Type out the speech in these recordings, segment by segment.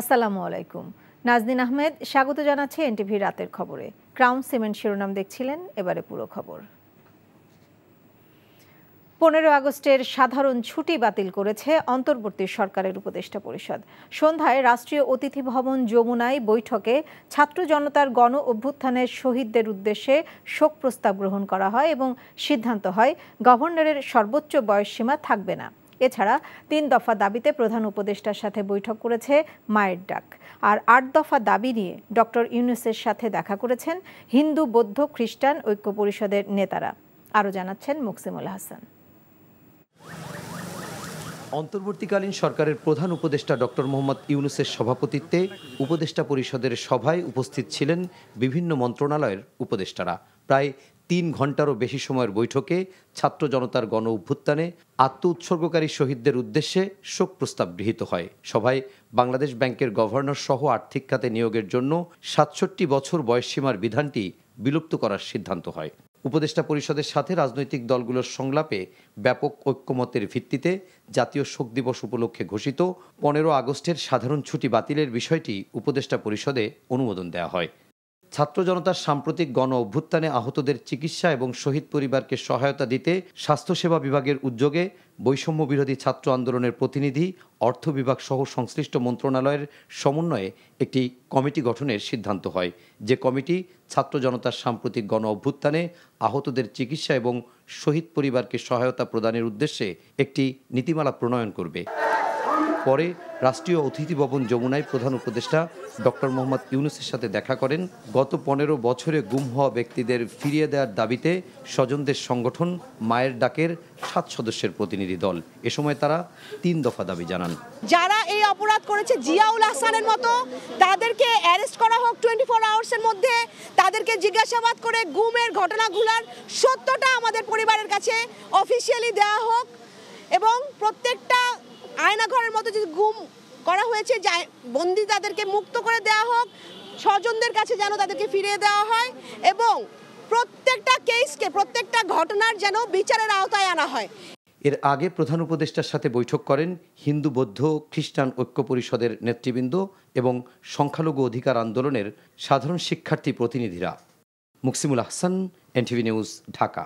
আসসালামু আলাইকুম নাজদিন আহমেদ স্বাগত জানাচ্ছে এনটিভি রাতের খবরে ক্রাউন সিমেন্ট শিরোনাম দেখছিলেন এবারে পুরো খবর পনেরো আগস্টের সাধারণ ছুটি বাতিল করেছে অন্তর্বর্তী সরকারের উপদেষ্টা পরিষদ সন্ধ্যায় রাষ্ট্রীয় অতিথি ভবন যমুনায় বৈঠকে ছাত্র জনতার গণ অভ্যুত্থানের শহীদদের উদ্দেশ্যে শোক প্রস্তাব গ্রহণ করা হয় এবং সিদ্ধান্ত হয় গভর্নরের সর্বোচ্চ বয়সসীমা থাকবে না এছাড়া তিন দফা দাবিতে প্রধান উপদেষ্টার সাথে বৈঠক করেছে মায়ের ডাক আর আট দফা দাবি নিয়ে ডক্টর ইউনুসের সাথে দেখা করেছেন হিন্দু বৌদ্ধ খ্রিস্টান ঐক্য পরিষদের নেতারা আরও জানাচ্ছেন মুকসিমুল হাসান অন্তর্বর্তীকালীন সরকারের প্রধান উপদেষ্টা ডক্টর মোহাম্মদ ইউনুসের সভাপতিত্বে উপদেষ্টা পরিষদের সভায় উপস্থিত ছিলেন বিভিন্ন মন্ত্রণালয়ের উপদেষ্টারা প্রায় তিন ঘন্টারও বেশি সময়ের বৈঠকে ছাত্র জনতার গণ অভ্যুত্থানে আত্ম উৎসর্গকারী শহীদদের উদ্দেশ্যে শোক প্রস্তাব গৃহীত হয় সভায় বাংলাদেশ ব্যাংকের গভর্নর সহ আর্থিক খাতে নিয়োগের জন্য সাতষট্টি বছর বয়সসীমার বিধানটি বিলুপ্ত করার সিদ্ধান্ত হয় উপদেষ্টা পরিষদের সাথে রাজনৈতিক দলগুলোর সংলাপে ব্যাপক ঐক্যমতের ভিত্তিতে জাতীয় শোক দিবস উপলক্ষে ঘোষিত পনেরো আগস্টের সাধারণ ছুটি বাতিলের বিষয়টি উপদেষ্টা পরিষদে অনুমোদন দেওয়া হয় ছাত্র জনতার সাম্প্রতিক গণ অভ্যুত্থানে আহতদের চিকিৎসা এবং শহীদ পরিবারকে সহায়তা দিতে স্বাস্থ্যসেবা বিভাগের উদ্যোগে বৈষম্য বিরোধী ছাত্র আন্দোলনের প্রতিনিধি অর্থ বিভাগ সহ সংশ্লিষ্ট মন্ত্রণালয়ের সমন্বয়ে একটি কমিটি গঠনের সিদ্ধান্ত হয় যে কমিটি ছাত্র জনতার সাম্প্রতিক গণ অভ্যুত্থানে আহতদের চিকিৎসা এবং শহীদ পরিবারকে সহায়তা প্রদানের উদ্দেশ্যে একটি নীতিমালা প্রণয়ন করবে পরে রাষ্ট্রীয় অতিথি ভবন যমুনায় প্রধান উপদেষ্টা ডক্টর মোহাম্মদ ইউনুসের সাথে দেখা করেন গত পনেরো বছরে গুম হওয়া ব্যক্তিদের ফিরিয়ে দেওয়ার দাবিতে স্বজনদের সংগঠন মায়ের ডাকের সাত সদস্যের প্রতিনিধি দল এ সময় তারা তিন দফা দাবি জানান যারা এই অপরাধ করেছে জিয়াউল আহসানের মতো তাদেরকে অ্যারেস্ট করা হোক টোয়েন্টি ফোর আওয়ার্সের মধ্যে তাদেরকে জিজ্ঞাসাবাদ করে গুমের ঘটনাগুলার সত্যটা আমাদের পরিবারের কাছে অফিসিয়ালি দেওয়া হোক এবং প্রত্যেকটা আয়নাঘরের মতো যদি ঘুম করা হয়েছে যাই বন্দি তাদেরকে মুক্ত করে দেওয়া হোক স্বজনদের কাছে যেন তাদেরকে ফিরিয়ে দেওয়া হয় এবং প্রত্যেকটা কেসকে প্রত্যেকটা ঘটনার যেন বিচারের আওতায় আনা হয় এর আগে প্রধান উপদেষ্টার সাথে বৈঠক করেন হিন্দু বৌদ্ধ খ্রিস্টান ঐক্য পরিষদের নেতৃবৃন্দ এবং সংখ্যালঘু অধিকার আন্দোলনের সাধারণ শিক্ষার্থী প্রতিনিধিরা মুকসিমুল আহসান এনটিভি নিউজ ঢাকা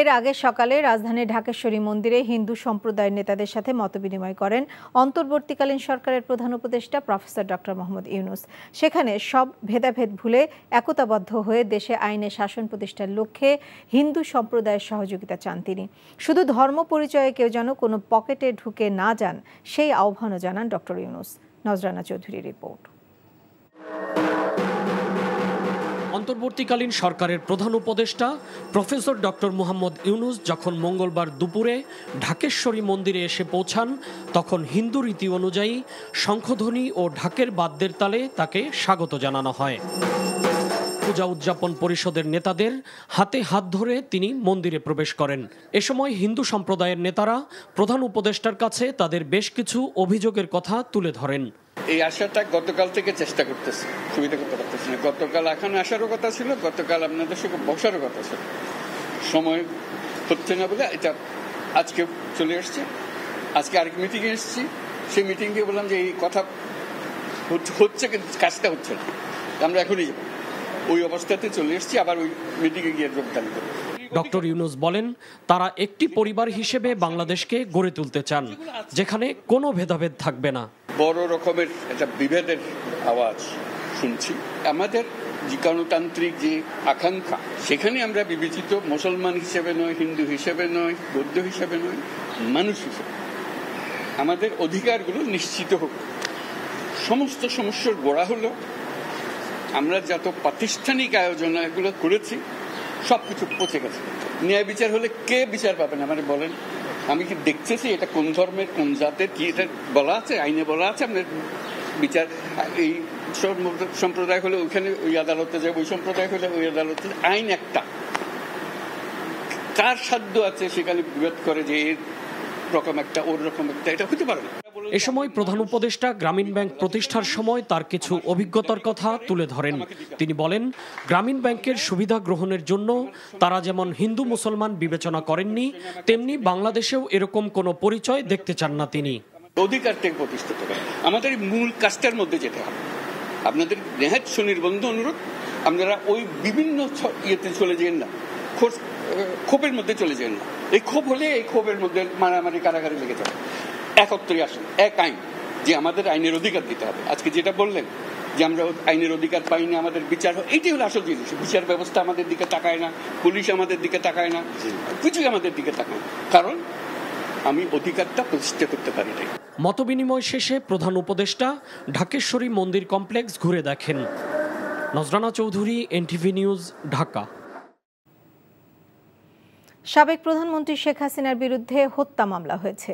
এর আগে সকালে রাজধানীর ঢাকেশ্বরী মন্দিরে হিন্দু সম্প্রদায়ের নেতাদের সাথে মতবিনিময় করেন অন্তর্বর্তীকালীন সরকারের প্রধান উপদেষ্টা প্রফেসর ডক্টর মোহাম্মদ ইউনুস সেখানে সব ভেদাভেদ ভুলে একতাবদ্ধ হয়ে দেশে আইনে শাসন প্রতিষ্ঠার লক্ষ্যে হিন্দু সম্প্রদায়ের সহযোগিতা চান তিনি শুধু ধর্ম পরিচয়ে কেউ যেন কোনো পকেটে ঢুকে না যান সেই আহ্বানও জানান ডক্টর ইউনুস নজরানা চৌধুরীর রিপোর্ট অন্তর্বর্তীকালীন সরকারের প্রধান উপদেষ্টা প্রফেসর ডক্টর মোহাম্মদ ইউনুস যখন মঙ্গলবার দুপুরে ঢাকেশ্বরী মন্দিরে এসে পৌঁছান তখন হিন্দু রীতি অনুযায়ী শঙ্খধ্বনি ও ঢাকের বাদ্যের তালে তাকে স্বাগত জানানো হয় পূজা উদযাপন পরিষদের নেতাদের হাতে হাত ধরে তিনি মন্দিরে প্রবেশ করেন এ সময় হিন্দু সম্প্রদায়ের নেতারা প্রধান উপদেষ্টার কাছে তাদের বেশ কিছু অভিযোগের কথা তুলে ধরেন এই আশাটা গতকাল থেকে চেষ্টা করতেছি সুবিধা করতে পারতেছি না গতকাল এখন আসারও কথা ছিল গতকাল আপনাদের সঙ্গে বসারও কথা ছিল সময় হচ্ছে না বলে এটা আজকে চলে এসছে আজকে আরেক মিটিংয়ে এসেছি সেই মিটিং দিয়ে বললাম যে এই কথা হচ্ছে কিন্তু কাজটা হচ্ছে না আমরা এখনই ওই অবস্থাতে চলে এসেছি আবার ওই মিটিংয়ে গিয়ে যোগদান করি ডক্টর ইউনুস বলেন তারা একটি পরিবার হিসেবে বাংলাদেশকে গড়ে তুলতে চান যেখানে কোনো ভেদাভেদ থাকবে না বড় রকমের একটা বিভেদের আওয়াজ শুনছি আমাদের যে গণতান্ত্রিক যে আকাঙ্ক্ষা সেখানে আমরা বিবেচিত মুসলমান হিসেবে নয় হিন্দু হিসেবে নয় বৌদ্ধ হিসেবে নয় মানুষ হিসেবে আমাদের অধিকারগুলো নিশ্চিত হোক সমস্ত সমস্যার গোড়া হলো আমরা যত প্রাতিষ্ঠানিক আয়োজন এগুলো করেছি সব কিছু পচে গেছে ন্যায় বিচার হলে কে বিচার পাবেন আমার মানে বলেন আমি কি দেখতেছি এটা কোন ধর্মের কোন জাতের কি এটা বলা আছে আইনে বলা আছে আপনার বিচার এই সম্প্রদায় হলে ওইখানে ওই আদালতে যাবে ওই সম্প্রদায় হলে ওই আদালতে আইন একটা কার সাধ্য আছে সেখানে বিবাদ করে যে এর রকম একটা ওর রকম একটা এটা হতে পারে না এ সময় প্রধান উপদেষ্টা গ্রামীণ ব্যাংক প্রতিষ্ঠার সময় তার কিছু অভিজ্ঞতার কথা তুলে ধরেন তিনি বলেন গ্রামীণ ব্যাংকের সুবিধা গ্রহণের জন্য তারা যেমন হিন্দু মুসলমান বিবেচনা করেননি তেমনি বাংলাদেশেও এরকম কোনো পরিচয় দেখতে চান না তিনি অধিকার থেকে প্রতিষ্ঠিত আমাদের মূল কাজটার মধ্যে যেতে হবে আপনাদের নেহাত সুনির্বন্ধ অনুরোধ আপনারা ওই বিভিন্ন ইয়েতে চলে যেন না ক্ষোভের মধ্যে চলে যেন না এই ক্ষোভ হলে এই ক্ষোভের মধ্যে মারামারি কারাগারে লেগে যাবে একত্রে আসুন এক আইন যে আমাদের আইনের অধিকার দিতে হবে আজকে যেটা বললেন যে আমরা আইনের অধিকার পাই না আমাদের বিচার এটি হলো আসল জিনিস বিচার ব্যবস্থা আমাদের দিকে তাকায় না পুলিশ আমাদের দিকে তাকায় না কিছুই আমাদের দিকে তাকায় না কারণ আমি অধিকারটা প্রতিষ্ঠা করতে পারি নাই মতবিনিময় শেষে প্রধান উপদেষ্টা ঢাকেশ্বরী মন্দির কমপ্লেক্স ঘুরে দেখেন নজরানা চৌধুরী এনটিভি নিউজ ঢাকা সাবেক প্রধানমন্ত্রী শেখ হাসিনার বিরুদ্ধে হত্যা মামলা হয়েছে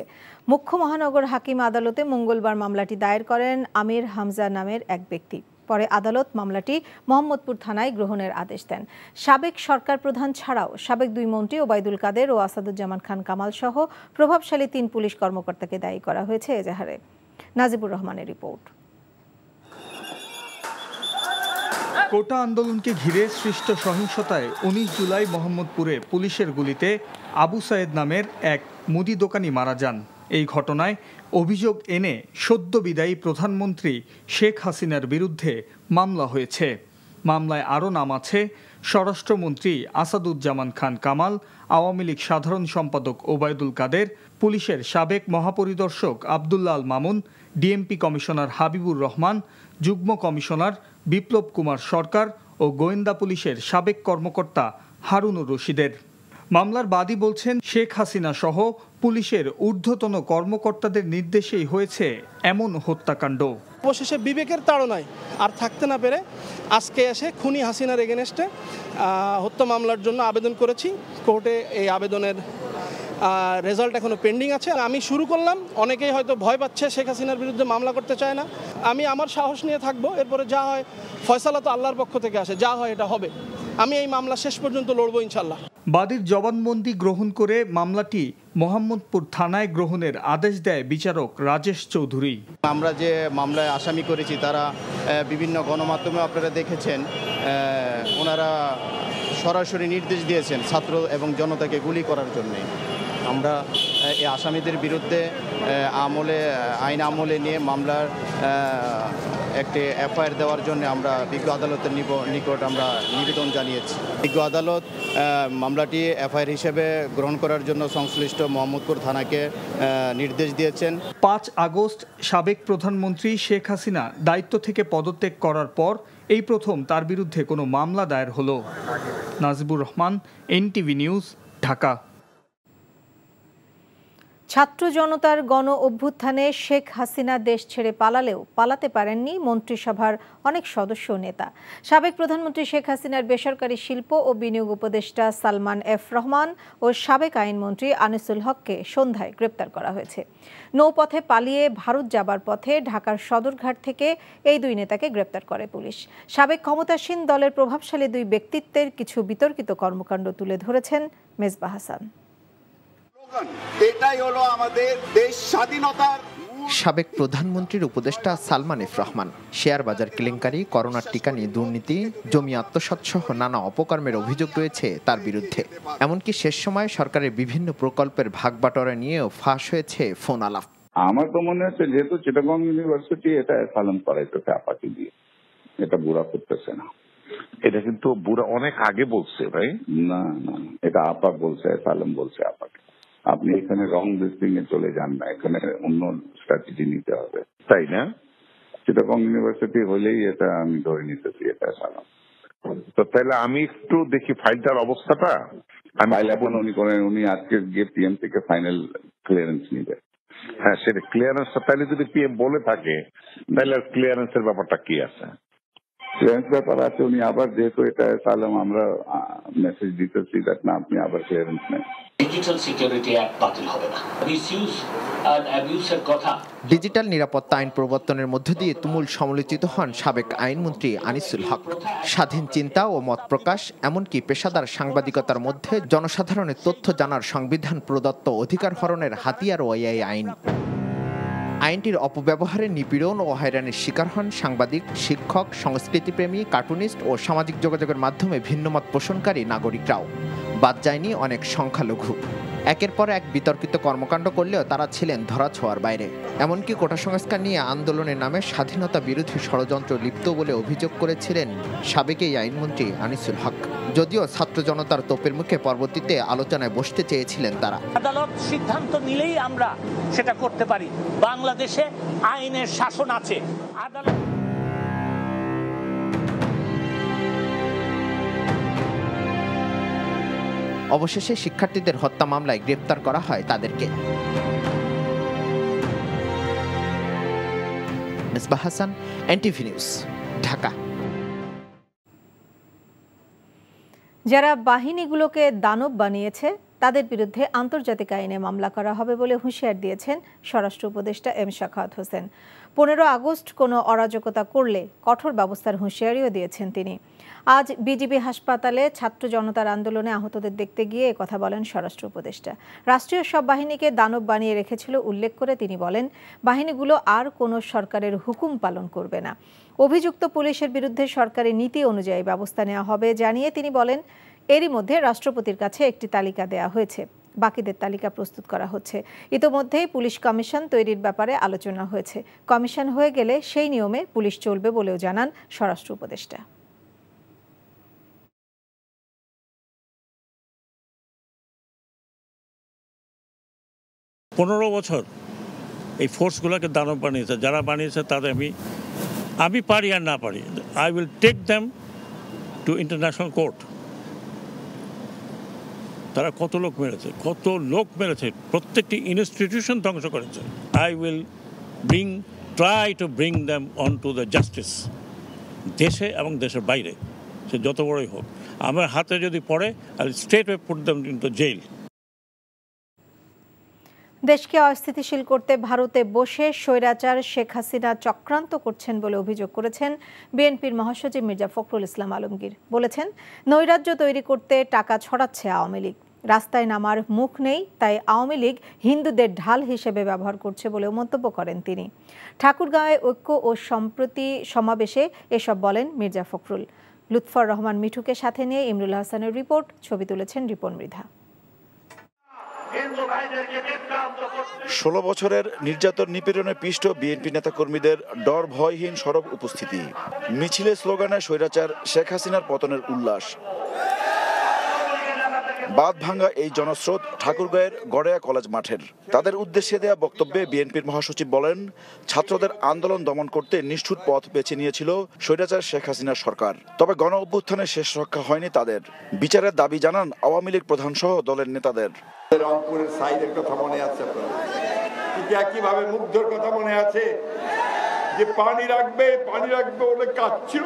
মুখ্য মহানগর হাকিম আদালতে মঙ্গলবার মামলাটি দায়ের করেন আমির হামজা নামের এক ব্যক্তি পরে আদালত মামলাটি মোহাম্মদপুর থানায় গ্রহণের আদেশ দেন সাবেক সরকার প্রধান ছাড়াও সাবেক দুই মন্ত্রী ওবায়দুল কাদের ও আসাদুজ্জামান খান কামাল সহ প্রভাবশালী তিন পুলিশ কর্মকর্তাকে দায়ী করা হয়েছে এজাহারে নাজিবুর রহমানের রিপোর্ট কোটা আন্দোলনকে ঘিরে সৃষ্ট সহিংসতায় উনিশ জুলাই মোহাম্মদপুরে পুলিশের গুলিতে আবু সাইদ নামের এক মুদি দোকানি মারা যান এই ঘটনায় অভিযোগ এনে সদ্য বিদায়ী প্রধানমন্ত্রী শেখ হাসিনার বিরুদ্ধে মামলা হয়েছে মামলায় আরও নাম আছে স্বরাষ্ট্রমন্ত্রী আসাদুজ্জামান খান কামাল আওয়ামী লীগ সাধারণ সম্পাদক ওবায়দুল কাদের পুলিশের সাবেক মহাপরিদর্শক আবদুল্লাল মামুন ডিএমপি কমিশনার হাবিবুর রহমান যুগ্ম কমিশনার বিপ্লব কুমার সরকার ও গোয়েন্দা পুলিশের সাবেক কর্মকর্তা হারুনুর রশিদের মামলার বাদী বলছেন শেখ হাসিনা সহ পুলিশের ঊর্ধ্বতন কর্মকর্তাদের নির্দেশেই হয়েছে এমন হত্যাকাণ্ড অবশেষে বিবেকের তাড়নায় আর থাকতে না পেরে আজকে এসে খুনি হাসিনার এগেনেস্টে হত্যা মামলার জন্য আবেদন করেছি কোর্টে এই আবেদনের রেজাল্ট এখনও পেন্ডিং আছে আর আমি শুরু করলাম অনেকেই হয়তো ভয় পাচ্ছে শেখ হাসিনার বিরুদ্ধে মামলা করতে চায় না আমি আমার সাহস নিয়ে থাকবো এরপরে যা হয় ফয়সালা তো আল্লাহর পক্ষ থেকে আসে যা হয় এটা হবে আমি এই মামলা শেষ পর্যন্ত লড়বো ইনশাল্লাহ বাদীর জবানবন্দি গ্রহণ করে মামলাটি মোহাম্মদপুর থানায় গ্রহণের আদেশ দেয় বিচারক রাজেশ চৌধুরী আমরা যে মামলায় আসামি করেছি তারা বিভিন্ন গণমাধ্যমে আপনারা দেখেছেন ওনারা সরাসরি নির্দেশ দিয়েছেন ছাত্র এবং জনতাকে গুলি করার জন্যে আমরা এই আসামিদের বিরুদ্ধে আমলে আইন আমলে নিয়ে মামলার একটি এফআইআর দেওয়ার জন্য আমরা বিজ্ঞ আদালতের নিকট আমরা নিবেদন জানিয়েছি বিজ্ঞ আদালত মামলাটি এফআইআর হিসেবে গ্রহণ করার জন্য সংশ্লিষ্ট মোহাম্মদপুর থানাকে নির্দেশ দিয়েছেন পাঁচ আগস্ট সাবেক প্রধানমন্ত্রী শেখ হাসিনা দায়িত্ব থেকে পদত্যাগ করার পর এই প্রথম তার বিরুদ্ধে কোনো মামলা দায়ের হলো নাজিবুর রহমান এনটিভি নিউজ ঢাকা ছাত্র জনতার গণ অভ্যুত্থানে শেখ হাসিনা দেশ ছেড়ে পালালেও পালাতে পারেননি মন্ত্রিসভার অনেক সদস্য নেতা সাবেক প্রধানমন্ত্রী শেখ হাসিনার বেসরকারি শিল্প ও বিনিয়োগ উপদেষ্টা সালমান এফ রহমান ও সাবেক আইনমন্ত্রী আনিসুল হককে সন্ধ্যায় গ্রেপ্তার করা হয়েছে নৌপথে পালিয়ে ভারত যাবার পথে ঢাকার সদরঘাট থেকে এই দুই নেতাকে গ্রেপ্তার করে পুলিশ সাবেক ক্ষমতাসীন দলের প্রভাবশালী দুই ব্যক্তিত্বের কিছু বিতর্কিত কর্মকাণ্ড তুলে ধরেছেন মেজবা হাসান সাবেক প্রধানমন্ত্রীর উপদেষ্টা সালমান ইফ রহমান শেয়ার বাজার কেলেঙ্কারি করোনার টিকা নিয়ে দুর্নীতি জমি আত্মসাত সহ নানা অপকর্মের অভিযোগ রয়েছে তার বিরুদ্ধে এমনকি শেষ সময়ে সরকারের বিভিন্ন প্রকল্পের ভাগ ভাগবাটোয়ারা নিয়েও ফাঁস হয়েছে ফোন আলাপ আমার তো মনে হচ্ছে যেহেতু চিটাগং ইউনিভার্সিটি এটা পালন তো আপাতি দিয়ে এটা বুড়া করতেছে না এটা কিন্তু বুড়া অনেক আগে বলছে ভাই না না এটা আপা বলছে পালন বলছে আপাকে আপনি এখানে রং লিস্টিং এ চলে যান না এখানে অন্য স্ট্র্যাটেজি নিতে হবে তাই না চিটাগং ইউনিভার্সিটি হলেই এটা আমি ধরে নিতেছি এটা সারা তো তাহলে আমি একটু দেখি ফাইলটার অবস্থাটা আমি ফাইল এখন উনি করেন উনি আজকে গিয়ে পিএম থেকে ফাইনাল ক্লিয়ারেন্স নিবে হ্যাঁ সেটা ক্লিয়ারেন্সটা তাহলে যদি পিএম বলে থাকে তাহলে ক্লিয়ারেন্সের ব্যাপারটা কি আছে ক্লিয়ারেন্স ব্যাপার আছে উনি আবার যেহেতু এটা চালাম আমরা মেসেজ দিতেছি দেখ না আপনি আবার ক্লিয়ারেন্স নেন ডিজিটাল ডিজিটাল নিরাপত্তা আইন প্রবর্তনের মধ্য দিয়ে তুমুল সমালোচিত হন সাবেক আইনমন্ত্রী আনিসুল হক স্বাধীন চিন্তা ও মত প্রকাশ এমনকি পেশাদার সাংবাদিকতার মধ্যে জনসাধারণের তথ্য জানার সংবিধান প্রদত্ত অধিকার হরণের হাতিয়ারও এই আইন হ্যাঁ। আইনটির অপব্যবহারে নিপীড়ন ও হয়রানির শিকার হন সাংবাদিক শিক্ষক সংস্কৃতিপ্রেমী কার্টুনিস্ট ও সামাজিক যোগাযোগের মাধ্যমে ভিন্নমত পোষণকারী নাগরিকরাও বাদ যায়নি অনেক সংখ্যালঘু একের পর এক বিতর্কিত কর্মকাণ্ড করলেও তারা ছিলেন ধরা ছোঁয়ার বাইরে এমনকি কোটা সংস্কার নিয়ে আন্দোলনের নামে স্বাধীনতা বিরোধী ষড়যন্ত্র লিপ্ত বলে অভিযোগ করেছিলেন সাবেক এই আইনমন্ত্রী আনিসুল হক যদিও ছাত্র জনতার তোপের মুখে পরবর্তীতে আলোচনায় বসতে চেয়েছিলেন তারা আদালত সিদ্ধান্ত নিলেই আমরা সেটা করতে পারি বাংলাদেশে আইনের শাসন আছে আদালত অবশেষে শিক্ষার্থীদের হত্যা মামলায় গ্রেপ্তার করা হয় তাদেরকে হাসান এনটিভি নিউজ ঢাকা যারা বাহিনীগুলোকে দানব বানিয়েছে তাদের বিরুদ্ধে আন্তর্জাতিক আইনে মামলা করা হবে বলে হুঁশিয়ার দিয়েছেন স্বরাষ্ট্র উপদেষ্টা এম শাখাত হোসেন পনেরো আগস্ট কোনো অরাজকতা করলে কঠোর ব্যবস্থার হুঁশিয়ারিও দিয়েছেন তিনি আজ বিজিবি হাসপাতালে ছাত্র জনতার আন্দোলনে আহতদের দেখতে গিয়ে কথা বলেন স্বরাষ্ট্র উপদেষ্টা রাষ্ট্রীয় সব বাহিনীকে দানব বানিয়ে রেখেছিল উল্লেখ করে তিনি বলেন বাহিনীগুলো আর কোনো সরকারের হুকুম পালন করবে না অভিযুক্ত পুলিশের বিরুদ্ধে সরকারের নীতি অনুযায়ী ব্যবস্থা নেওয়া হবে জানিয়ে তিনি বলেন এরই মধ্যে রাষ্ট্রপতির কাছে একটি তালিকা দেয়া হয়েছে বাকিদের তালিকা প্রস্তুত করা হচ্ছে ইতোমধ্যেই পুলিশ কমিশন তৈরির ব্যাপারে আলোচনা হয়েছে কমিশন হয়ে গেলে সেই নিয়মে পুলিশ চলবে বলেও জানান স্বরাষ্ট্র উপদেষ্টা পনেরো বছর এই ফোর্সগুলোকে দানব বানিয়েছে যারা বানিয়েছে তাদের আমি আমি পারি আর না পারি I will take them to international court তারা কত লোক মেরেছে কত লোক মেরেছে প্রত্যেকটি ইনস্টিটিউশন ধ্বংস করেছে I will bring try to bring them on to the justice দেশে এবং দেশের বাইরে সে যত বড়ই হোক আমার হাতে যদি পড়ে I state put them into jail দেশকে অস্থিতিশীল করতে ভারতে বসে স্বৈরাচার শেখ হাসিনা চক্রান্ত করছেন বলে অভিযোগ করেছেন বিএনপির মহাসচিব মির্জা ফখরুল ইসলাম আলমগীর বলেছেন নৈরাজ্য তৈরি করতে টাকা ছড়াচ্ছে আওয়ামী লীগ রাস্তায় নামার মুখ নেই তাই আওয়ামী লীগ হিন্দুদের ঢাল হিসেবে ব্যবহার করছে বলেও মন্তব্য করেন তিনি ঠাকুরগাঁওয়ে ঐক্য ও সম্প্রতি সমাবেশে এসব বলেন মির্জা ফখরুল লুৎফর রহমান মিঠুকে সাথে নিয়ে ইমরুল হাসানের রিপোর্ট ছবি তুলেছেন রিপন মৃধা ষোল বছরের নির্যাতন নিপীড়নে পিষ্ট বিএনপি নেতাকর্মীদের ডর ভয়হীন সরব উপস্থিতি মিছিলে স্লোগানে স্বৈরাচার শেখ হাসিনার পতনের উল্লাস বাদ ভাঙ্গা এই জনস্রোত ঠাকুরগাঁয়ের গড়েয়া কলেজ মাঠের তাদের উদ্দেশ্যে দেয়া বক্তব্যে বিএনপির মহাসচিব বলেন ছাত্রদের আন্দোলন দমন করতে নিষ্ঠুর পথ বেছে নিয়েছিল স্বৈরাচার শেখ হাসিনা সরকার তবে গণ অভ্যুত্থানে শেষ রক্ষা হয়নি তাদের বিচারের দাবি জানান আওয়ামী লীগ প্রধান সহ দলের নেতাদের রংপুরের কথা মনে আছে কিভাবে মুগ্ধর কথা মনে আছে যে পানি রাখবে পানি রাখবে ওটা কাঁদছিল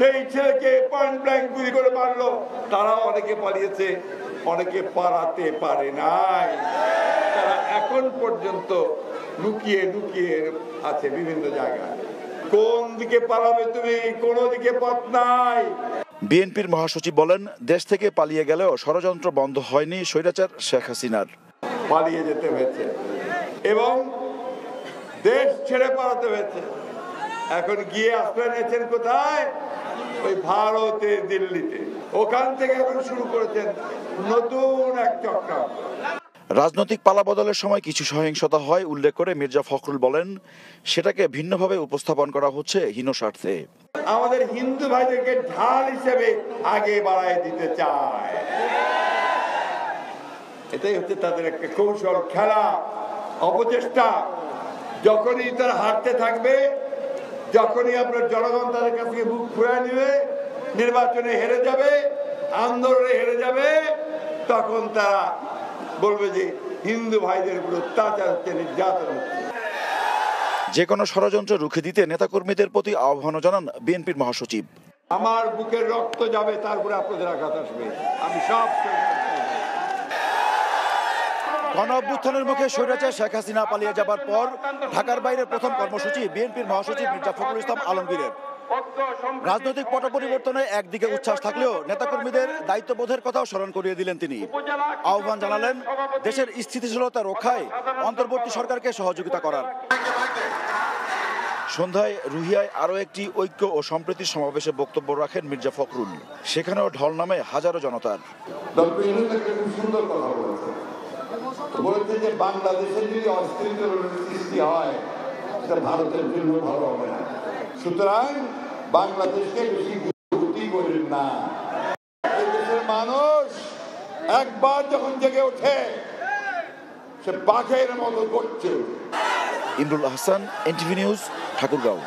সেই ছেলেকে পয়েন্ট ব্ল্যাঙ্ক গুলি করে মারলো তারা অনেকে পালিয়েছে অনেকে পারাতে পারে নাই তারা এখন পর্যন্ত লুকিয়ে লুকিয়ে আছে বিভিন্ন জায়গায় কোন দিকে পালাবে তুমি কোন দিকে পথ নাই বিএনপির মহাসচিব বলেন দেশ থেকে পালিয়ে গেলেও ষড়যন্ত্র বন্ধ হয়নি স্বৈরাচার শেখ হাসিনার পালিয়ে যেতে হয়েছে এবং দেশ ছেড়ে পালাতে হয়েছে এখন গিয়ে আশ্রয় নিয়েছেন কোথায় ওই ভারতে দিল্লিতে ওখান থেকে এখন শুরু করেছেন নতুন এক চক্রান্ত রাজনৈতিক পালা বদলের সময় কিছু সহিংসতা হয় উল্লেখ করে মির্জা ফখরুল বলেন সেটাকে ভিন্নভাবে উপস্থাপন করা হচ্ছে হীন স্বার্থে আমাদের হিন্দু ভাইদেরকে ঢাল হিসেবে আগে বাড়ায় দিতে চায় এটাই হচ্ছে তাদের একটা কৌশল খেলা অপচেষ্টা যখনই তারা হারতে থাকবে যখনই আপনার জনগণ তাদের কাছ থেকে মুখ ফুরায় নিবে নির্বাচনে হেরে যাবে আন্দোলনে হেরে যাবে তখন তারা বলবে যে হিন্দু ভাইদের উপর অত্যাচার হচ্ছে নির্যাতন হচ্ছে যে কোনো ষড়যন্ত্র রুখে দিতে নেতাকর্মীদের প্রতি আহ্বান জানান বিএনপির মহাসচিব আমার বুকের রক্ত যাবে তারপরে আপনাদের আঘাত আসবে আমি সব গণ অভ্যুত্থানের মুখে স্বৈরাচার শেখ হাসিনা পালিয়ে যাবার পর ঢাকার বাইরে প্রথম কর্মসূচি বিএনপির মহাসচিব মির্জা ফখরুল ইসলাম আলমগীরের রাজনৈতিক পট পরিবর্তনে একদিকে উচ্ছ্বাস থাকলেও নেতাকর্মীদের দায়িত্ববোধের কথাও স্মরণ করিয়ে দিলেন তিনি আহ্বান জানালেন দেশের স্থিতিশীলতা রক্ষায় অন্তর্বর্তী সরকারকে সহযোগিতা করার সন্ধ্যায় রুহিয়ায় আরও একটি ঐক্য ও সম্প্রীতির সমাবেশে বক্তব্য রাখেন মির্জা ফখরুল সেখানেও ঢল নামে হাজারো জনতার বলেছে যে বাংলাদেশের যদি অস্থিরতার সৃষ্টি হয় সেটা ভারতের জন্য ভালো হবে না সুতরাং বাংলাদেশকে বেশি গুরুত্বই করেন না দেশের মানুষ একবার যখন জেগে ওঠে সে বাঘের মতো করছে ইমরুল আহসান এনটিভি নিউজ ঠাকুরগাঁও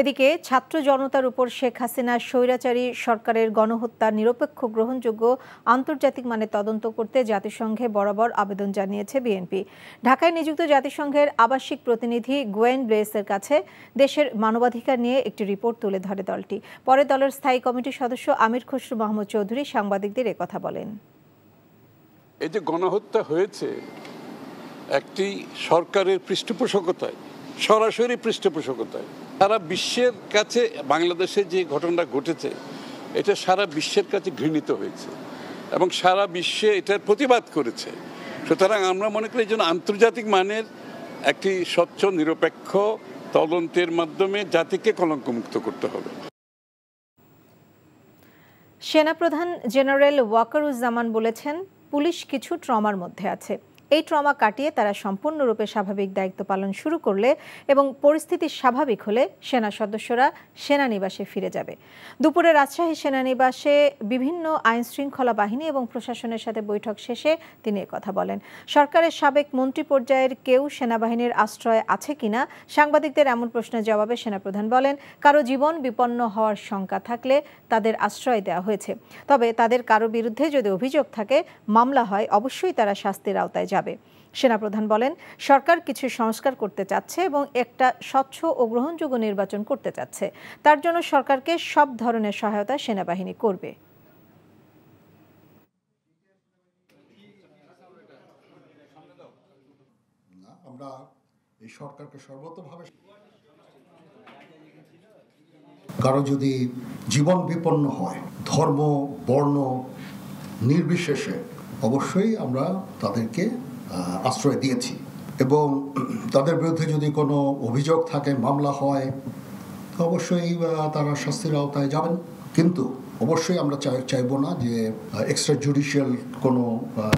এদিকে ছাত্র জনতার উপর শেখ হাসিনা স্বৈরাচারী সরকারের গণহত্যার নিরপেক্ষ গ্রহণযোগ্য আন্তর্জাতিক মানে তদন্ত করতে জাতিসংঘে বরাবর আবেদন জানিয়েছে বিএনপি ঢাকায় নিযুক্ত জাতিসংঘের আবাসিক প্রতিনিধি গোয়েন ব্লেসের কাছে দেশের মানবাধিকার নিয়ে একটি রিপোর্ট তুলে ধরে দলটি পরে দলের স্থায়ী কমিটির সদস্য আমির খসরু মাহমুদ চৌধুরী সাংবাদিকদের কথা বলেন এই যে গণহত্যা হয়েছে একটি সরকারের পৃষ্ঠপোষকতায় সরাসরি পৃষ্ঠপোষকতায় সারা বিশ্বের কাছে বাংলাদেশে যে ঘটনাটা ঘটেছে এটা সারা বিশ্বের কাছে ঘৃণিত হয়েছে এবং সারা বিশ্বে এটার প্রতিবাদ করেছে সুতরাং আমরা মনে করি যেন আন্তর্জাতিক মানের একটি স্বচ্ছ নিরপেক্ষ তদন্তের মাধ্যমে জাতিকে কলঙ্কমুক্ত করতে হবে সেনাপ্রধান জেনারেল ওয়াকারুজ্জামান বলেছেন পুলিশ কিছু ট্রমার মধ্যে আছে এই ট্রমা কাটিয়ে তারা সম্পূর্ণরূপে স্বাভাবিক দায়িত্ব পালন শুরু করলে এবং পরিস্থিতি স্বাভাবিক হলে সেনা সদস্যরা সেনানিবাসে ফিরে যাবে দুপুরে রাজশাহী সেনানিবাসে বিভিন্ন আইন শৃঙ্খলা বাহিনী এবং প্রশাসনের সাথে বৈঠক শেষে তিনি কথা বলেন সরকারের সাবেক মন্ত্রী পর্যায়ের কেউ সেনাবাহিনীর আশ্রয় আছে কিনা সাংবাদিকদের এমন প্রশ্নের জবাবে সেনাপ্রধান বলেন কারো জীবন বিপন্ন হওয়ার শঙ্কা থাকলে তাদের আশ্রয় দেওয়া হয়েছে তবে তাদের কারো বিরুদ্ধে যদি অভিযোগ থাকে মামলা হয় অবশ্যই তারা শাস্তির আওতায় যাবে সেনাপ্রধান বলেন সরকার কিছু সংস্কার করতে চাচ্ছে এবং একটা স্বচ্ছ ও গ্রহণযোগ্য নির্বাচন করতে চাচ্ছে তার জন্য সরকারকে সব ধরনের সহায়তা সেনাবাহিনী করবে আমরা এই সরকারকে সর্বতভাবে কারো যদি জীবন বিপন্ন হয় ধর্ম বর্ণ নির্বিশেষে অবশ্যই আমরা তাদেরকে আশ্রয় দিয়েছি এবং তাদের বিরুদ্ধে যদি কোনো অভিযোগ থাকে মামলা হয় তো অবশ্যই তারা শাস্তির আওতায় যাবেন কিন্তু অবশ্যই আমরা চাই চাইব না যে এক্সট্রা জুডিশিয়াল কোনো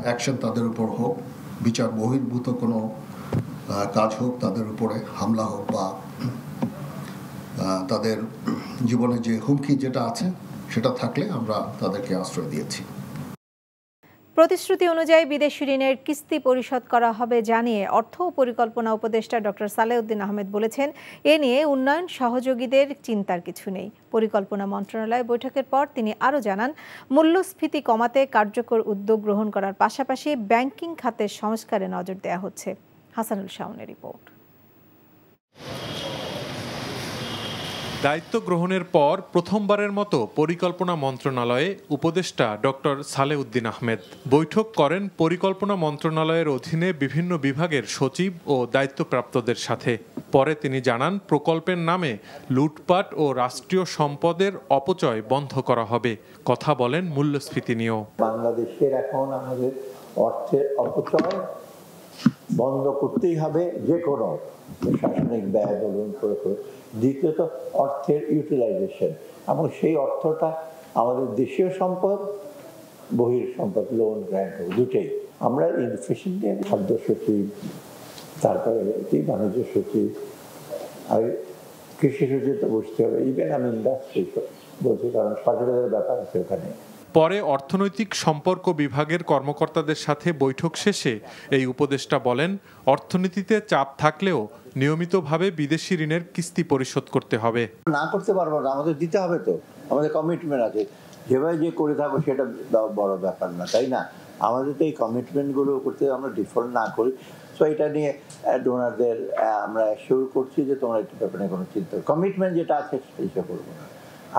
অ্যাকশন তাদের উপর হোক বিচার বহির্ভূত কোনো কাজ হোক তাদের উপরে হামলা হোক বা তাদের জীবনে যে হুমকি যেটা আছে সেটা থাকলে আমরা তাদেরকে আশ্রয় দিয়েছি প্রতিশ্রুতি অনুযায়ী বিদেশি ঋণের কিস্তি পরিশোধ করা হবে জানিয়ে অর্থ ও পরিকল্পনা উপদেষ্টা ডক্টর সালেউদ্দিন আহমেদ বলেছেন এ নিয়ে উন্নয়ন সহযোগীদের চিন্তার কিছু নেই পরিকল্পনা মন্ত্রণালয় বৈঠকের পর তিনি আরও জানান মূল্যস্ফীতি কমাতে কার্যকর উদ্যোগ গ্রহণ করার পাশাপাশি ব্যাংকিং খাতের সংস্কারে নজর দেওয়া হচ্ছে হাসানুল শাওনের রিপোর্ট দায়িত্ব গ্রহণের পর প্রথমবারের মতো পরিকল্পনা মন্ত্রণালয়ে উপদেষ্টা ডক্টর সালেউদ্দিন আহমেদ বৈঠক করেন পরিকল্পনা মন্ত্রণালয়ের অধীনে বিভিন্ন বিভাগের সচিব ও দায়িত্বপ্রাপ্তদের সাথে পরে তিনি জানান প্রকল্পের নামে লুটপাট ও রাষ্ট্রীয় সম্পদের অপচয় বন্ধ করা হবে কথা বলেন মূল্যস্ফীতি নিয়েও বাংলাদেশের এখন আমাদের অর্থের অপচয় বন্ধ করতেই হবে যে কোনো প্রশাসনিক ব্যয় বলুন দ্বিতীয়ত অর্থের ইউটিলাইজেশন এবং সেই অর্থটা আমাদের দেশীয় সম্পদ বহির সম্পদ লোন গ্র্যান্ট দুটোই আমরা ইনফেশনকে খাদ্য সচিব তারপরে কি বাণিজ্য সচিব আর কৃষি সচিব তো বসতে হবে ইভেন আমি ইন্ডাস্ট্রি বলছি কারণ সচেতনের ব্যাপার আছে ওখানে পরে অর্থনৈতিক সম্পর্ক বিভাগের কর্মকর্তাদের সাথে বৈঠক শেষে এই উপদেষ্টা বলেন অর্থনীতিতে চাপ থাকলেও নিয়মিতভাবে বিদেশি ঋণের কিস্তি পরিশোধ করতে হবে না করতে পারবো না আমাদের দিতে হবে তো আমাদের কমিটমেন্ট আছে যেভাবে যে করে থাকবো সেটা বড় ব্যাপার না তাই না আমাদের তো এই কমিটমেন্টগুলো করতে আমরা ডিফল্ট না করি সো এটা নিয়ে ডোনারদের আমরা শুরু করছি যে তোমরা একটু ব্যাপারে কোনো চিন্তা কমিটমেন্ট যেটা আছে সেটা করবো না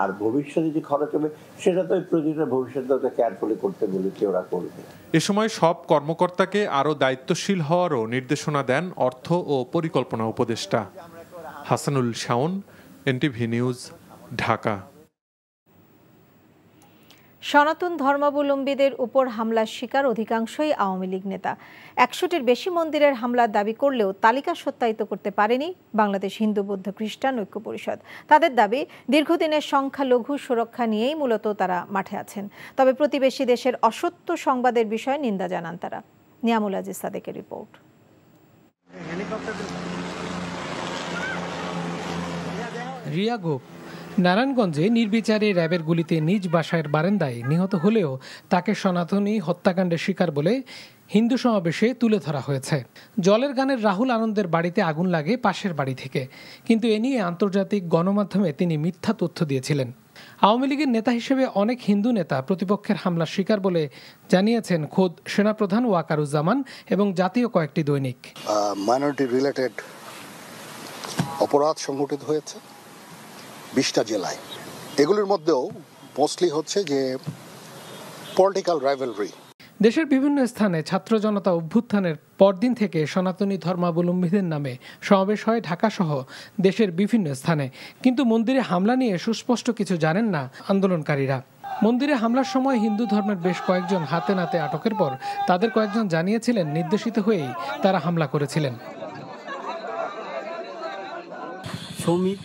আর ভবিষ্যতে যে খরচ হবে সেটা তো প্রজেক্টের ভবিষ্যৎটা কেয়ারফুলি করতে কি ওরা করবে এ সময় সব কর্মকর্তাকে আরও দায়িত্বশীল হওয়ারও নির্দেশনা দেন অর্থ ও পরিকল্পনা উপদেষ্টা হাসানুল শাওন এনটিভি নিউজ ঢাকা সনাতন ধর্মাবলম্বীদের উপর হামলার শিকার অধিকাংশই আওয়ামী লীগ নেতা একশোটির বেশি মন্দিরের হামলার দাবি করলেও তালিকা সত্যায়িত করতে পারেনি বাংলাদেশ হিন্দু বৌদ্ধ খ্রিস্টান ঐক্য পরিষদ তাদের দাবি দীর্ঘদিনের সংখ্যালঘু সুরক্ষা নিয়েই মূলত তারা মাঠে আছেন তবে প্রতিবেশী দেশের অসত্য সংবাদের বিষয়ে নিন্দা জানান তারা নিয়ামুল আজিজ সাদেকের রিপোর্ট রিয়া গোপ নারায়ণগঞ্জে নির্বিচারে র্যাবের গুলিতে নিজ বাসায়ের বারেন্দায় নিহত হলেও তাকে সনাতনী হত্যাকাণ্ডের শিকার বলে হিন্দু সমাবেশে তুলে ধরা হয়েছে জলের গানের রাহুল আনন্দের বাড়িতে আগুন লাগে পাশের বাড়ি থেকে কিন্তু এ নিয়ে আন্তর্জাতিক গণমাধ্যমে তিনি মিথ্যা তথ্য দিয়েছিলেন আওয়ামী লীগের নেতা হিসেবে অনেক হিন্দু নেতা প্রতিপক্ষের হামলার শিকার বলে জানিয়েছেন খোদ সেনাপ্রধান ওয়াকারুজ্জামান এবং জাতীয় কয়েকটি দৈনিক মাইনরিটি রিলেটেড অপরাধ সংঘটিত হয়েছে বিশটা জেলায় এগুলির মধ্যেও মোস্টলি হচ্ছে যে পলিটিক্যাল রাইভেলরি দেশের বিভিন্ন স্থানে ছাত্র জনতা অভ্যুত্থানের পরদিন থেকে সনাতনী ধর্মাবলম্বীদের নামে সমাবেশ হয় ঢাকাসহ দেশের বিভিন্ন স্থানে কিন্তু মন্দিরে হামলা নিয়ে সুস্পষ্ট কিছু জানেন না আন্দোলনকারীরা মন্দিরে হামলার সময় হিন্দু ধর্মের বেশ কয়েকজন হাতে নাতে আটকের পর তাদের কয়েকজন জানিয়েছিলেন নির্দেশিত হয়েই তারা হামলা করেছিলেন সৌমিক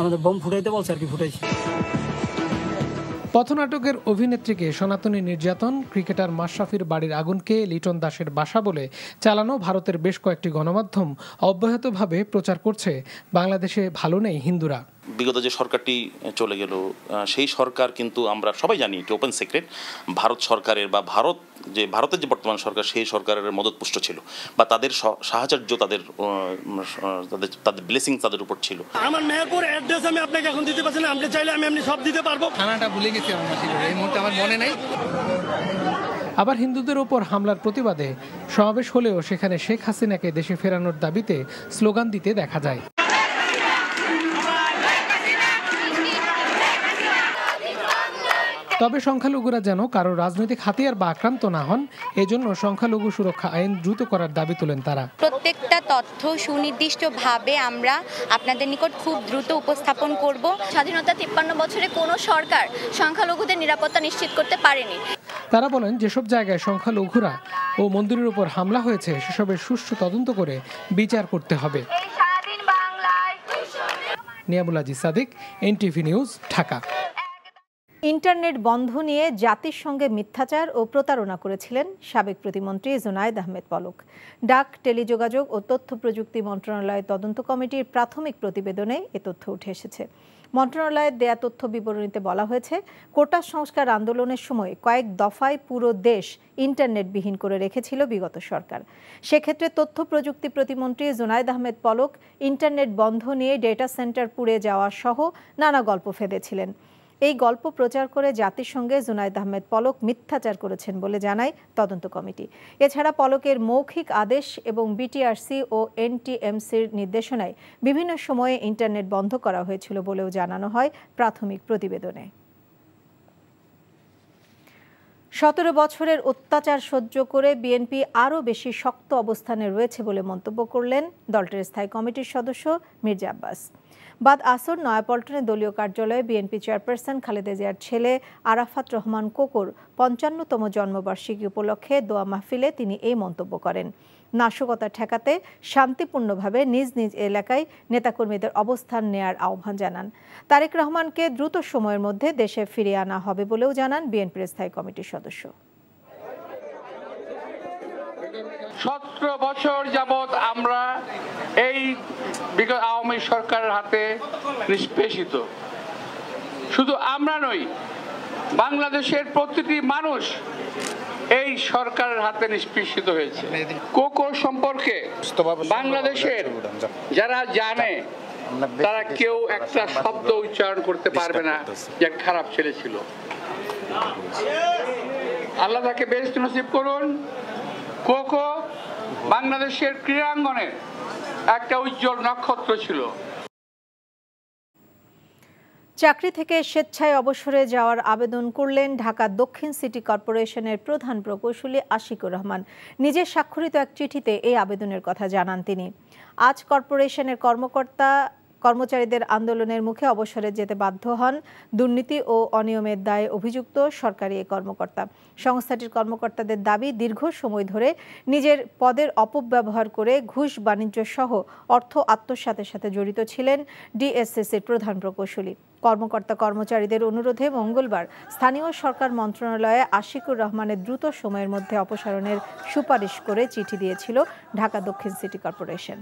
আমাদের বোম ফুটাইতে বলছে আর কি ফুটাইছে পথনাটকের অভিনেত্রীকে সনাতনী নির্যাতন ক্রিকেটার মাশরাফির বাড়ির আগুনকে লিটন দাসের বাসা বলে চালানো ভারতের বেশ কয়েকটি গণমাধ্যম অব্যাহতভাবে প্রচার করছে বাংলাদেশে ভালো নেই হিন্দুরা বিগত যে সরকারটি চলে গেল সেই সরকার কিন্তু আমরা সবাই জানি এটি ওপেন সিক্রেট ভারত সরকারের বা ভারত যে ভারতের যে বর্তমান সরকার সেই সরকারের মদতপুষ্ট ছিল বা তাদের সাহায্য তাদের তাদের তাদের ব্লেসিং তাদের উপর ছিল আমার মেহেরপুর অ্যাড্রেস আমি আপনাকে এখন দিতে পারছি না আপনি চাইলে আমি এমনি সব দিতে পারবো থানাটা ভুলে গেছি আমার এই মুহূর্তে আমার মনে নাই আবার হিন্দুদের ওপর হামলার প্রতিবাদে সমাবেশ হলেও সেখানে শেখ হাসিনাকে দেশে ফেরানোর দাবিতে স্লোগান দিতে দেখা যায় তবে সংখ্যালঘুরা যেন কারো রাজনৈতিক হাতিয়ার বা আক্রান্ত না হন এজন্য সংখ্যালঘু সুরক্ষা আইন দ্রুত করার দাবি তোলেন তারা প্রত্যেকটা তথ্য সুনির্দিষ্টভাবে আমরা আপনাদের নিকট খুব দ্রুত উপস্থাপন করব স্বাধীনতা তিপ্পান্ন বছরে কোনো সরকার সংখ্যালঘুদের নিরাপত্তা নিশ্চিত করতে পারেনি তারা বলেন যেসব জায়গায় সংখ্যালঘুরা ও মন্দিরের উপর হামলা হয়েছে সেসবের সুষ্ঠু তদন্ত করে বিচার করতে হবে নিয়াবুল আজিজ সাদিক এনটিভি নিউজ ঢাকা ইন্টারনেট বন্ধ নিয়ে জাতির সঙ্গে মিথ্যাচার ও প্রতারণা করেছিলেন সাবেক প্রতিমন্ত্রী জোনায়েদ আহমেদ পলক ডাক টেলিযোগাযোগ ও তথ্য প্রযুক্তি মন্ত্রণালয়ের তদন্ত কমিটির প্রাথমিক প্রতিবেদনে এ তথ্য উঠে এসেছে মন্ত্রণালয়ের দেয়া তথ্য বিবরণীতে বলা হয়েছে কোটা সংস্কার আন্দোলনের সময় কয়েক দফায় পুরো দেশ ইন্টারনেটবিহীন করে রেখেছিল বিগত সরকার সেক্ষেত্রে তথ্য প্রযুক্তি প্রতিমন্ত্রী জোনায়েদ আহমেদ পলক ইন্টারনেট বন্ধ নিয়ে ডেটা সেন্টার পুড়ে যাওয়া সহ নানা গল্প ফেঁদেছিলেন এই গল্প প্রচার করে জাতিসংঘে জুনায়দ আহমেদ পলক মিথ্যাচার করেছেন বলে জানায় তদন্ত কমিটি এছাড়া পলকের মৌখিক আদেশ এবং বিটিআরসি ও এনটিএমসির নির্দেশনায় বিভিন্ন সময়ে ইন্টারনেট বন্ধ করা হয়েছিল বলেও জানানো হয় প্রাথমিক প্রতিবেদনে সতেরো বছরের অত্যাচার সহ্য করে বিএনপি আরও বেশি শক্ত অবস্থানে রয়েছে বলে মন্তব্য করলেন দলটির স্থায়ী কমিটির সদস্য মির্জা আব্বাস বাদ আসর নয়াপল্টনে দলীয় কার্যালয়ে বিএনপি চেয়ারপারসন খালেদা জিয়ার ছেলে আরাফাত রহমান কোকুর পঞ্চান্নতম জন্মবার্ষিকী উপলক্ষে দোয়া মাহফিলে তিনি এই মন্তব্য করেন নাশকতা ঠেকাতে শান্তিপূর্ণভাবে নিজ নিজ এলাকায় নেতাকর্মীদের অবস্থান নেয়ার আহ্বান জানান তারেক রহমানকে দ্রুত সময়ের মধ্যে দেশে ফিরিয়ে আনা হবে বলেও জানান বিএনপির স্থায়ী কমিটির সদস্য সতেরো বছর যাবৎ আমরা এই আওয়ামী সরকারের হাতে নিষ্পেষিত শুধু আমরা নই বাংলাদেশের প্রতিটি মানুষ এই সরকারের হাতে নিষ্পেষিত হয়েছে কোকো সম্পর্কে বাংলাদেশের যারা জানে তারা কেউ একটা শব্দ উচ্চারণ করতে পারবে না যে খারাপ ছেলে ছিল আল্লাহ তাকে বেশ নসিব করুন খো বাংলাদেশের ক্রীড়াঙ্গনের একটা উজ্জ্বল নক্ষত্র ছিল চাকরি থেকে স্বেচ্ছায় অবসরে যাওয়ার আবেদন করলেন ঢাকা দক্ষিণ সিটি কর্পোরেশনের প্রধান প্রকৌশলী আশিকুর রহমান নিজের স্বাক্ষরিত এক চিঠিতে এই আবেদনের কথা জানান তিনি আজ কর্পোরেশনের কর্মকর্তা কর্মচারীদের আন্দোলনের মুখে অবসরে যেতে বাধ্য হন দুর্নীতি ও অনিয়মের দায়ে অভিযুক্ত সরকারি কর্মকর্তা সংস্থাটির কর্মকর্তাদের দাবি দীর্ঘ সময় ধরে নিজের পদের অপব্যবহার করে ঘুষ বাণিজ্য সহ অর্থ আত্মসাতের সাথে জড়িত ছিলেন ডিএসসিসির প্রধান প্রকৌশলী কর্মকর্তা কর্মচারীদের অনুরোধে মঙ্গলবার স্থানীয় সরকার মন্ত্রণালয়ে আশিকুর রহমানের দ্রুত সময়ের মধ্যে অপসারণের সুপারিশ করে চিঠি দিয়েছিল ঢাকা দক্ষিণ সিটি কর্পোরেশন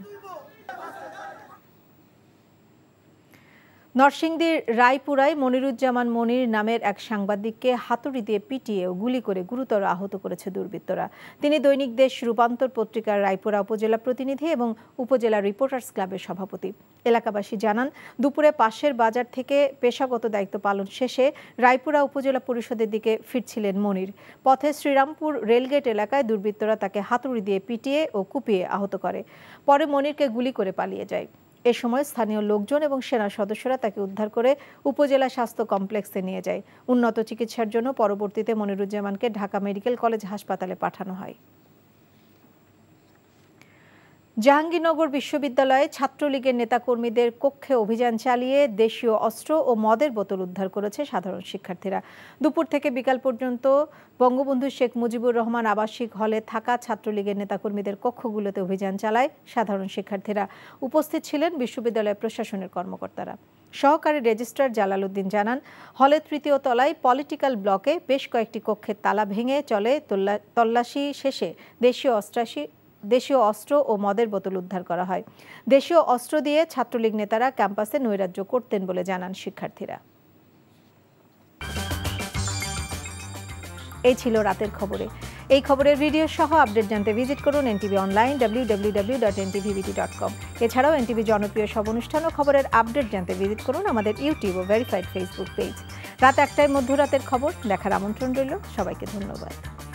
নরসিংদীর রায়পুরায় মনিরুজ্জামান মনির নামের এক সাংবাদিককে হাতুড়ি দিয়ে পিটিয়ে ও গুলি করে গুরুতর আহত করেছে দুর্বৃত্তরা তিনি দৈনিক দেশ রূপান্তর পত্রিকার রায়পুরা উপজেলা প্রতিনিধি এবং উপজেলা রিপোর্টার্স ক্লাবের সভাপতি এলাকাবাসী জানান দুপুরে পাশের বাজার থেকে পেশাগত দায়িত্ব পালন শেষে রায়পুরা উপজেলা পরিষদের দিকে ফিরছিলেন মনির পথে শ্রীরামপুর রেলগেট এলাকায় দুর্বৃত্তরা তাকে হাতুড়ি দিয়ে পিটিয়ে ও কুপিয়ে আহত করে পরে মনিরকে গুলি করে পালিয়ে যায় এ সময় স্থানীয় লোকজন এবং সেনা সদস্যরা তাকে উদ্ধার করে উপজেলা স্বাস্থ্য কমপ্লেক্সে নিয়ে যায় উন্নত চিকিৎসার জন্য পরবর্তীতে মনিরুজ্জামানকে ঢাকা মেডিকেল কলেজ হাসপাতালে পাঠানো হয় জাহাঙ্গীরনগর বিশ্ববিদ্যালয়ে ছাত্রলীগের নেতাকর্মীদের কক্ষে অভিযান চালিয়ে দেশীয় অস্ত্র ও মদের বোতল উদ্ধার করেছে সাধারণ শিক্ষার্থীরা দুপুর থেকে বিকাল পর্যন্ত বঙ্গবন্ধু শেখ মুজিবুর রহমান আবাসিক হলে থাকা ছাত্রলীগের নেতাকর্মীদের কক্ষগুলোতে অভিযান চালায় সাধারণ শিক্ষার্থীরা উপস্থিত ছিলেন বিশ্ববিদ্যালয় প্রশাসনের কর্মকর্তারা সহকারী রেজিস্ট্রার জালাল উদ্দিন জানান হলে তৃতীয় তলায় পলিটিক্যাল ব্লকে বেশ কয়েকটি কক্ষের তালা ভেঙে চলে তল্লাশি শেষে দেশীয় অস্ত্রাশি দেশীয় অস্ত্র ও মদের বোতল উদ্ধার করা হয় দেশীয় অস্ত্র দিয়ে ছাত্রলীগ নেতারা ক্যাম্পাসে নৈরাজ্য করতেন বলে জানান শিক্ষার্থীরা এই ছিল রাতের খবরে এই খবরের ভিডিও সহ আপডেট জানতে ভিজিট করুন NTV online WWW dot NTVBD dot com এছাড়াও এনটিভি জনপ্রিয় সব অনুষ্ঠান ও খবরের আপডেট জানতে ভিজিট করুন আমাদের ইউটিউব ও ভেরিফাইড ফেসবুক পেজ রাত একটায় মধ্যরাতের খবর দেখার আমন্ত্রণ রইল সবাইকে ধন্যবাদ